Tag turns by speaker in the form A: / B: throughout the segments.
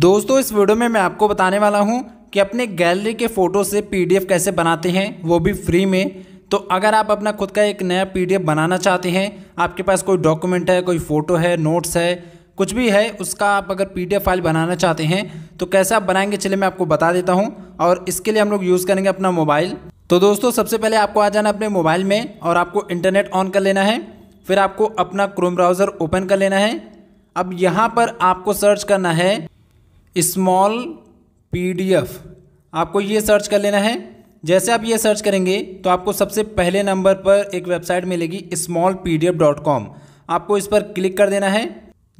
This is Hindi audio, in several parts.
A: दोस्तों इस वीडियो में मैं आपको बताने वाला हूँ कि अपने गैलरी के फ़ोटो से पीडीएफ कैसे बनाते हैं वो भी फ्री में तो अगर आप अपना खुद का एक नया पीडीएफ बनाना चाहते हैं आपके पास कोई डॉक्यूमेंट है कोई फ़ोटो है नोट्स है कुछ भी है उसका आप अगर पी फाइल बनाना चाहते हैं तो कैसे आप बनाएंगे चले मैं आपको बता देता हूँ और इसके लिए हम लोग यूज़ करेंगे अपना मोबाइल तो दोस्तों सबसे पहले आपको आ जाना अपने मोबाइल में और आपको इंटरनेट ऑन कर लेना है फिर आपको अपना क्रोम ब्राउज़र ओपन कर लेना है अब यहाँ पर आपको सर्च करना है स्मॉल पीडीएफ आपको ये सर्च कर लेना है जैसे आप ये सर्च करेंगे तो आपको सबसे पहले नंबर पर एक वेबसाइट मिलेगी स्मॉल आपको इस पर क्लिक कर देना है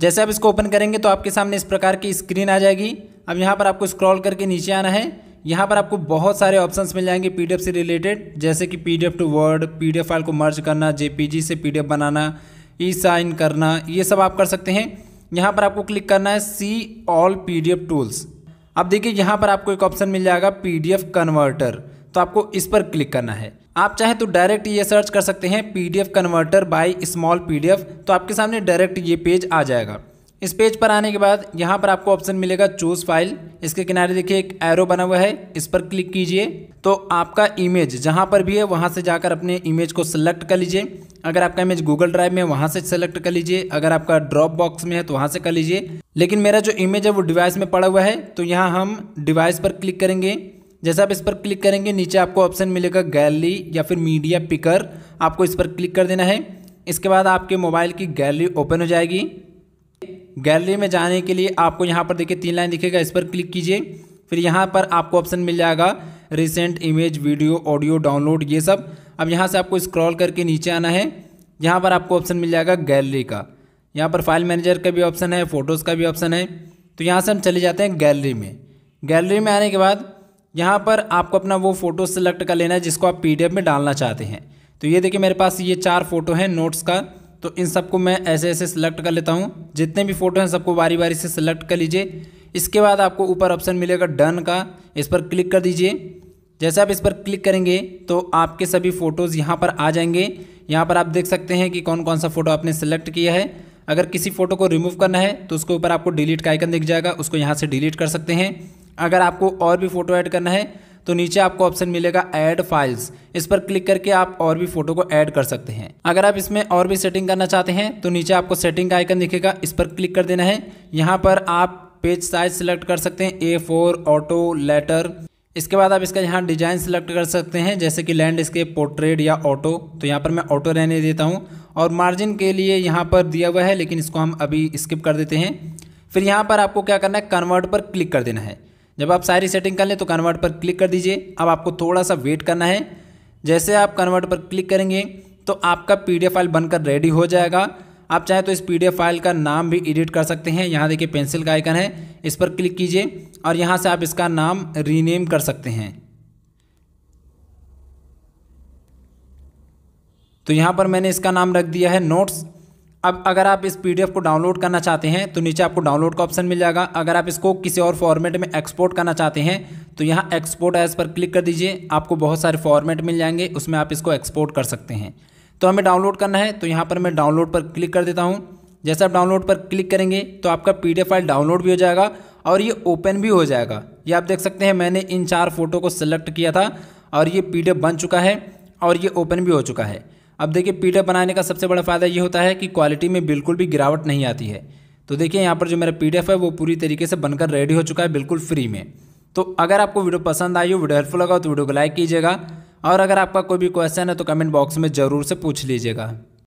A: जैसे आप इसको ओपन करेंगे तो आपके सामने इस प्रकार की स्क्रीन आ जाएगी अब यहाँ पर आपको स्क्रॉल करके नीचे आना है यहाँ पर आपको बहुत सारे ऑप्शंस मिल जाएंगे पीडीएफ से रिलेटेड जैसे कि PDF to word PDF file को मर्ज करना जेपीजी से पीडीएफ बनाना ई साइन करना ये सब आप कर सकते हैं यहाँ पर आपको क्लिक करना है सी ऑल पी टूल्स अब देखिए यहाँ पर आपको एक ऑप्शन मिल जाएगा पी कन्वर्टर तो आपको इस पर क्लिक करना है आप चाहे तो डायरेक्ट ये सर्च कर सकते हैं P converter by small P तो आपके सामने डायरेक्ट ये पेज आ जाएगा इस पेज पर आने के बाद यहाँ पर आपको ऑप्शन मिलेगा चूज फाइल इसके किनारे देखिए एक एरो बना हुआ है इस पर क्लिक कीजिए तो आपका इमेज जहाँ पर भी है वहाँ से जाकर अपने इमेज को सिलेक्ट कर लीजिए अगर आपका इमेज गूगल ड्राइव में वहाँ से सेलेक्ट कर लीजिए अगर आपका ड्रॉप बॉक्स में है तो वहाँ से कर लीजिए लेकिन मेरा जो इमेज है वो डिवाइस में पड़ा हुआ है तो यहाँ हम डिवाइस पर क्लिक करेंगे जैसे आप इस पर क्लिक करेंगे नीचे आपको ऑप्शन मिलेगा गैलरी या फिर मीडिया पिकर आपको इस पर क्लिक कर देना है इसके बाद आपके मोबाइल की गैलरी ओपन हो जाएगी गैलरी में जाने के लिए आपको यहाँ पर देखिए तीन लाइन दिखेगा इस पर क्लिक कीजिए फिर यहाँ पर आपको ऑप्शन मिल जाएगा recent image video audio download ये सब अब यहाँ से आपको स्क्रॉल करके नीचे आना है यहाँ पर आपको ऑप्शन मिल जाएगा गैलरी का यहाँ पर फाइल मैनेजर का भी ऑप्शन है फ़ोटोज़ का भी ऑप्शन है तो यहाँ से हम चले जाते हैं गैलरी में गैलरी में आने के बाद यहाँ पर आपको अपना वो फ़ोटो सेलेक्ट कर लेना है जिसको आप पी में डालना चाहते हैं तो ये देखिए मेरे पास ये चार फ़ोटो हैं नोट्स का तो इन सबको मैं ऐसे ऐसे सेलेक्ट कर लेता हूँ जितने भी फ़ोटो हैं सबको बारी बारी से सेलेक्ट कर लीजिए इसके बाद आपको ऊपर ऑप्शन मिलेगा डन का इस पर क्लिक कर दीजिए जैसे आप इस पर क्लिक करेंगे तो आपके सभी फ़ोटोज़ यहाँ पर आ जाएंगे यहाँ पर आप देख सकते हैं कि कौन कौन सा फ़ोटो आपने सेलेक्ट किया है अगर किसी फ़ोटो को रिमूव करना है तो उसके ऊपर आपको डिलीट का आइकन दिख जाएगा उसको यहाँ से डिलीट कर सकते हैं अगर आपको और भी फ़ोटो ऐड करना है तो नीचे आपको ऑप्शन मिलेगा ऐड फाइल्स इस पर क्लिक करके आप और भी फोटो को ऐड कर सकते हैं अगर आप इसमें और भी सेटिंग करना चाहते हैं तो नीचे आपको सेटिंग का आइकन दिखेगा इस पर क्लिक कर देना है यहाँ पर आप पेज साइज सेलेक्ट कर सकते हैं ए फोर ऑटो लेटर इसके बाद आप इसका यहाँ डिजाइन सेलेक्ट कर सकते हैं जैसे कि लैंडस्केप पोर्ट्रेट या ऑटो तो यहाँ पर मैं ऑटो रहने देता हूँ और मार्जिन के लिए यहाँ पर दिया हुआ है लेकिन इसको हम अभी स्किप कर देते हैं फिर यहाँ पर आपको क्या करना है कन्वर्ट पर क्लिक कर देना है जब आप सारी सेटिंग कर लें तो कन्वर्ट पर क्लिक कर दीजिए अब आपको थोड़ा सा वेट करना है जैसे आप कन्वर्ट पर क्लिक करेंगे तो आपका पी फाइल बनकर रेडी हो जाएगा आप चाहें तो इस पी फाइल का नाम भी एडिट कर सकते हैं यहाँ देखिए पेंसिल का आइकन है इस पर क्लिक कीजिए और यहाँ से आप इसका नाम रीनेम कर सकते हैं तो यहाँ पर मैंने इसका नाम रख दिया है नोट्स अब अगर आप इस पीडीएफ को डाउनलोड करना चाहते हैं तो नीचे आपको डाउनलोड का ऑप्शन मिल जाएगा अगर आप इसको किसी और फॉर्मेट में एक्सपोर्ट करना चाहते हैं तो यहाँ एक्सपोर्ट एज पर क्लिक कर दीजिए आपको बहुत सारे फॉर्मेट मिल जाएंगे उसमें आप इसको एक्सपोर्ट कर सकते हैं तो हमें डाउनलोड करना है तो यहाँ पर मैं डाउनलोड पर क्लिक कर देता हूँ जैसे आप डाउनलोड पर क्लिक करेंगे तो आपका पी फाइल डाउनलोड भी हो जाएगा और ये ओपन भी हो जाएगा ये आप देख सकते हैं मैंने इन चार फ़ोटो को सिलेक्ट किया था और ये पी बन चुका है और ये ओपन भी हो चुका है अब देखिए पी बनाने का सबसे बड़ा फ़ायदा ये होता है कि क्वालिटी में बिल्कुल भी गिरावट नहीं आती है तो देखिए यहाँ पर जो मेरा पी है वो पूरी तरीके से बनकर रेडी हो चुका है बिल्कुल फ्री में तो अगर आपको वीडियो पसंद आई हो वीडियो हेल्पफुल लगा तो वीडियो को लाइक कीजिएगा और अगर आपका कोई भी क्वेश्चन है तो कमेंट बॉक्स में ज़रूर से पूछ लीजिएगा